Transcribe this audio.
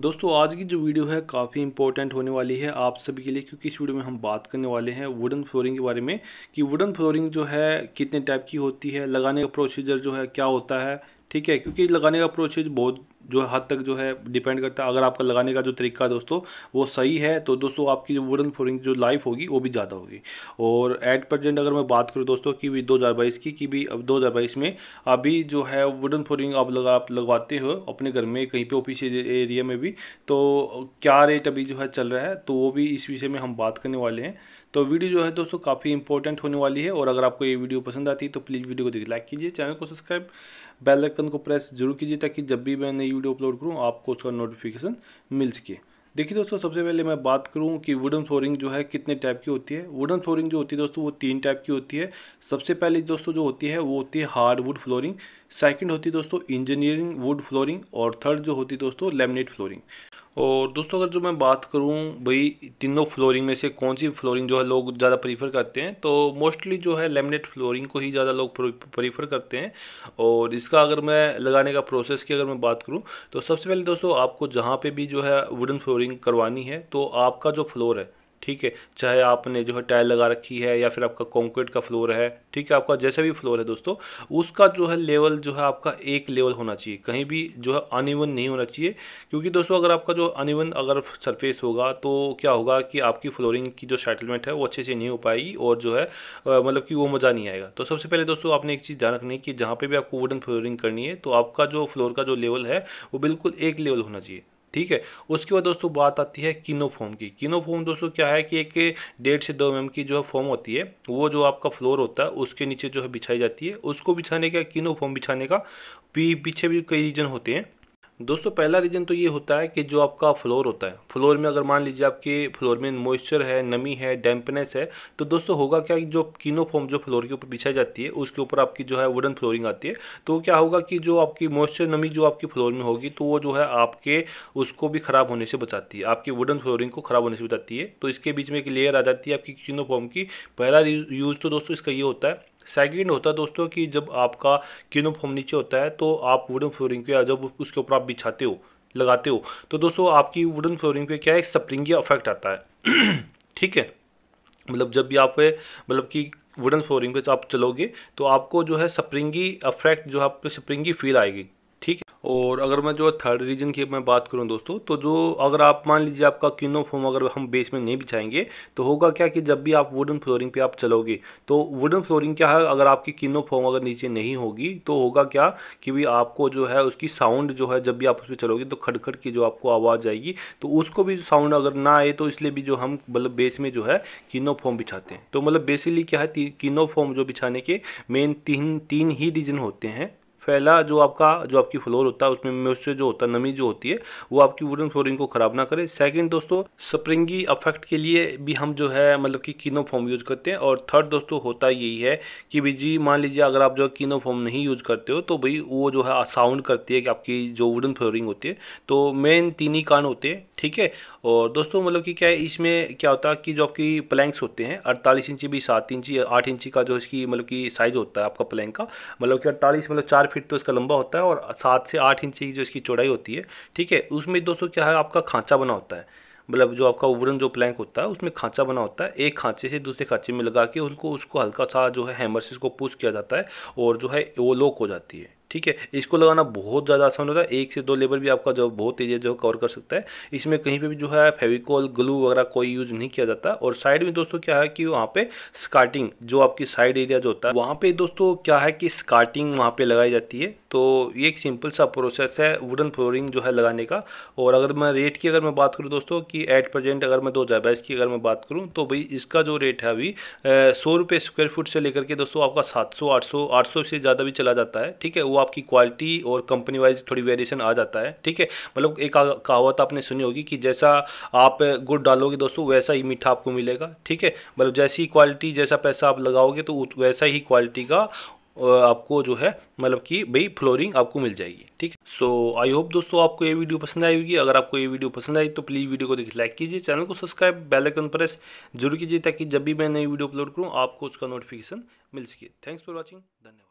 दोस्तों आज की जो वीडियो है काफ़ी इंपॉर्टेंट होने वाली है आप सभी के लिए क्योंकि इस वीडियो में हम बात करने वाले हैं वुडन फ्लोरिंग के बारे में कि वुडन फ्लोरिंग जो है कितने टाइप की होती है लगाने का प्रोसीजर जो है क्या होता है ठीक है क्योंकि लगाने का प्रोसीजर बहुत जो हद तक जो है डिपेंड करता है अगर आपका लगाने का जो तरीका है दोस्तों वो सही है तो दोस्तों आपकी जो वुडन फ्लोरिंग जो लाइफ होगी वो भी ज़्यादा होगी और एट प्रेजेंट अगर मैं बात करूँ दोस्तों की भी दो की कि भी अब दो में अभी जो है वुडन फ्लोरिंग आप लगा आप लगवाते हो अपने घर में कहीं पर ऑफिस एरिया में भी तो क्या रेट अभी जो है चल रहा है तो वो भी इस विषय में हम बात करने वाले हैं तो वीडियो जो है दोस्तों काफ़ी इंपॉर्टेंट होने वाली है और अगर आपको ये वीडियो पसंद आती है तो प्लीज़ वीडियो को देखिए लाइक कीजिए चैनल को सब्सक्राइब बेल आइकन को प्रेस जरूर कीजिए ताकि जब भी मैं नई वीडियो अपलोड करूँ आपको उसका नोटिफिकेशन मिल सके देखिए दोस्तों सबसे पहले मैं बात करूं कि वुडन फ्लोरिंग जो है कितने टाइप की होती है वुडन फ्लोरिंग जो होती है दोस्तों वो तीन टाइप की होती है सबसे पहले दोस्तों जो होती है वो होती है हार्ड वुड फ्लोरिंग सेकंड होती है दोस्तों इंजीनियरिंग वुड फ्लोरिंग और थर्ड जो होती है दोस्तों लेमिनेट फ्लोरिंग और दोस्तों अगर जो मैं बात करूं भाई तीनों फ्लोरिंग में से कौन सी फ्लोरिंग जो है लोग ज़्यादा प्रीफर करते हैं तो मोस्टली जो है लेमिनेट फ्लोरिंग को ही ज़्यादा लोग प्रीफर करते हैं और इसका अगर मैं लगाने का प्रोसेस की अगर मैं बात करूं तो सबसे पहले दोस्तों आपको जहां पे भी जो है वुडन फ्लोरिंग करवानी है तो आपका जो फ्लोर है ठीक है चाहे आपने जो है टाइल लगा रखी है या फिर आपका कॉन्क्रीट का फ्लोर है ठीक है आपका जैसा भी फ्लोर है दोस्तों उसका जो है लेवल जो है आपका एक लेवल होना चाहिए कहीं भी जो है अनइवन नहीं होना चाहिए क्योंकि दोस्तों अगर आपका जो अनइवन अगर सरफेस होगा तो क्या होगा कि आपकी फ्लोरिंग की जो सेटलमेंट है वो अच्छे से नहीं हो पाएगी और जो है मतलब कि वो मज़ा नहीं आएगा तो सबसे पहले दोस्तों आपने एक चीज़ ध्यान रखनी है कि जहाँ पर भी आपको वुडन फ्लोरिंग करनी है तो आपका जो फ्लोर का जो लेवल है वो बिल्कुल एक लेवल होना चाहिए ठीक है उसके बाद दोस्तों बात आती है किनोफोम की किनोफोम दोस्तों क्या है कि एक डेढ़ से दो एम mm की जो है फोम होती है वो जो आपका फ्लोर होता है उसके नीचे जो है बिछाई जाती है उसको बिछाने का किनोफोम बिछाने का पीछे भी कई रीजन होते हैं दोस्तों पहला रीज़न तो ये होता है कि जो आपका फ्लोर होता है फ्लोर में अगर मान लीजिए आपके फ्लोर में मॉइस्चर है नमी है डैम्पनेस है तो दोस्तों होगा क्या कि जो कीनोफॉर्म जो फ्लोर के ऊपर बिछाई जाती है उसके ऊपर आपकी जो है वुडन फ्लोरिंग आती है तो क्या होगा कि जो आपकी मॉइस्चर नमी जो आपकी फ्लोर में होगी तो वो जो है आपके उसको भी ख़राब होने से बचाती है आपकी वुडन फ्लोरिंग को ख़राब होने से बचाती है तो इसके बीच में एक लेयर आ जाती है आपकी कीनोफॉर्म की पहला यूज़ तो दोस्तों इसका ये होता है सेकेंड होता है दोस्तों कि जब आपका फॉर्म नीचे होता है तो आप वुडन फ्लोरिंग पे जब उसके ऊपर आप बिछाते हो लगाते हो तो दोस्तों आपकी वुडन फ्लोरिंग पे क्या है एक स्प्रिंगी इफेक्ट आता है ठीक है मतलब जब भी आप मतलब कि वुडन फ्लोरिंग पे आप चलोगे तो आपको जो है स्प्रिंगी अफेक्ट जो है आपको स्प्रिंगी फील आएगी और अगर मैं जो थर्ड रीजन की मैं बात करूँ दोस्तों तो जो अगर आप मान लीजिए आपका फॉर्म अगर हम बेस में नहीं बिछाएंगे तो होगा क्या कि जब भी आप वुडन फ्लोरिंग पे आप चलोगे तो वुडन फ्लोरिंग क्या है अगर आपकी क्यूनोफॉर्म अगर नीचे नहीं होगी तो होगा क्या कि भी आपको जो है उसकी साउंड जो है जब भी आप उस पर चलोगे तो खड़खड़ की जो आपको आवाज़ आएगी तो उसको भी साउंड अगर ना आए तो इसलिए भी जो हम मतलब बेस में जो है फॉर्म बिछाते हैं तो मतलब बेसिकली क्या है किनो फॉर्म जो बिछाने के मेन तीन तीन ही रीजन होते हैं फैला जो आपका जो आपकी फ्लोर होता है उसमें मॉइस्चर जो होता है नमी जो होती है वो आपकी वुडन फ्लोरिंग को ख़राब ना करे सेकंड दोस्तों स्प्रिंगी अफेक्ट के लिए भी हम जो है मतलब कि कीनो फॉर्म यूज़ करते हैं और थर्ड दोस्तों होता यही है कि भाई जी मान लीजिए अगर आप जो है कीनो फॉर्म नहीं यूज़ करते हो तो भाई वो जो है साउंड करती है कि आपकी जो वुडन फ्लोरिंग होती है तो मेन तीन ही कान होते हैं ठीक है और दोस्तों मतलब कि क्या है इसमें क्या होता है कि जो आपकी प्लैंक्स होते हैं अड़तालीस इंची भी सात इंची आठ इंची का जो इसकी मतलब कि साइज़ होता है आपका प्लैंक का मतलब कि अड़तालीस मतलब चार फीट तो इसका लंबा होता है और सात से आठ इंच की जो इसकी चौड़ाई होती है ठीक है उसमें दोस्तों क्या है आपका खांचा बना होता है मतलब जो आपका उवरन जो प्लैंक होता है उसमें खांचा बना होता है एक खांचे से दूसरे खांचे में लगा के उनको उसको हल्का सा जो है हैमर से इसको पुश किया जाता है और जो है वो लॉक हो जाती है ठीक है इसको लगाना बहुत ज़्यादा आसान होता है एक से दो लेबर भी आपका जो बहुत तेज़ी जो कवर कर सकता है इसमें कहीं पर भी जो है फेविकॉल ग्लू वगैरह कोई यूज़ नहीं किया जाता और साइड में दोस्तों क्या है कि वहाँ पे स्कार्टिंग जो आपकी साइड एरिया जो होता है वहाँ पे दोस्तों क्या है कि स्कार्टिंग वहाँ पे लगाई जाती है तो ये एक सिंपल सा प्रोसेस है वुडन फ्लोरिंग जो है लगाने का और अगर मैं रेट की अगर मैं बात करूँ दोस्तों कि एट प्रेजेंट अगर मैं दो हज़ार बाईस की अगर मैं बात करूँ तो भाई इसका जो रेट है अभी सौ रुपये स्क्वायर फुट से लेकर के दोस्तों आपका सात सौ आठ सौ आठ सौ से ज़्यादा भी चला जाता है ठीक है वो आपकी क्वालिटी और कंपनी वाइज थोड़ी वेरिएशन आ जाता है ठीक है मतलब एक कहावत आपने सुनी होगी कि जैसा आप गुड़ डालोगे दोस्तों वैसा ही मीठा आपको मिलेगा ठीक है मतलब जैसी क्वालिटी जैसा पैसा आप लगाओगे तो वैसा ही क्वालिटी का आपको जो है मतलब कि भाई फ्लोरिंग आपको मिल जाएगी ठीक है सो आई होप दोस्तों आपको ये वीडियो पसंद आई होगी अगर आपको ये वीडियो पसंद आई तो प्लीज़ वीडियो को देखिए लाइक कीजिए चैनल को सब्सक्राइब बेल आइकन प्रेस जरूर कीजिए ताकि जब भी मैं नई वीडियो अपलोड करूँ आपको उसका नोटिफिकेशन मिल सके थैंक्स फॉर वॉचिंग धन्यवाद